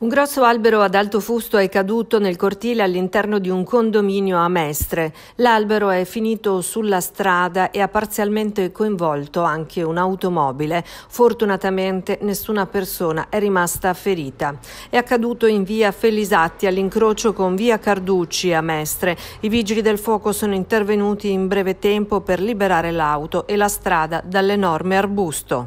Un grosso albero ad alto fusto è caduto nel cortile all'interno di un condominio a Mestre. L'albero è finito sulla strada e ha parzialmente coinvolto anche un'automobile. Fortunatamente nessuna persona è rimasta ferita. È accaduto in via Felisatti all'incrocio con via Carducci a Mestre. I vigili del fuoco sono intervenuti in breve tempo per liberare l'auto e la strada dall'enorme arbusto.